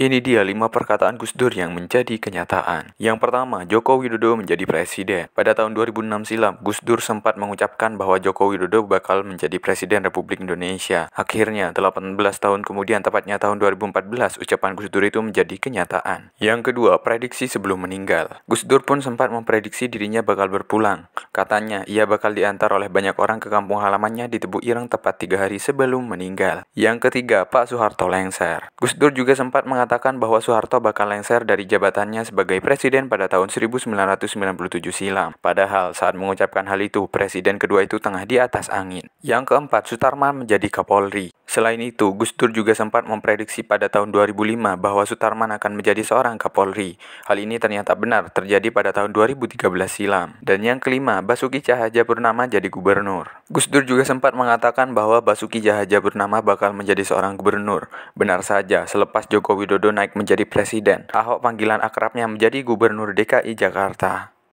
Ini dia lima perkataan Gus Dur yang menjadi kenyataan. Yang pertama, Joko Widodo menjadi presiden. Pada tahun 2006 silam, Gus Dur sempat mengucapkan bahwa Joko Widodo bakal menjadi presiden Republik Indonesia. Akhirnya, 18 tahun kemudian, tepatnya tahun 2014, ucapan Gus Dur itu menjadi kenyataan. Yang kedua, prediksi sebelum meninggal. Gus Dur pun sempat memprediksi dirinya bakal berpulang. Katanya, ia bakal diantar oleh banyak orang ke kampung halamannya di Tebu Ireng tepat tiga hari sebelum meninggal. Yang ketiga, Pak Soeharto Lengser. Gus Dur juga sempat mengatakan mengatakan bahwa Soeharto bakal lengser dari jabatannya sebagai presiden pada tahun 1997 silam. Padahal saat mengucapkan hal itu, presiden kedua itu tengah di atas angin. Yang keempat, Sutarman menjadi Kapolri. Selain itu, Gus Dur juga sempat memprediksi pada tahun 2005 bahwa Sutarman akan menjadi seorang Kapolri. Hal ini ternyata benar terjadi pada tahun 2013 silam. Dan yang kelima, Basuki Cahaja Purnama jadi gubernur. Gus Dur juga sempat mengatakan bahwa Basuki Cahaja Purnama bakal menjadi seorang gubernur. Benar saja, selepas Joko Widodo naik menjadi presiden, Ahok panggilan akrabnya menjadi gubernur DKI Jakarta.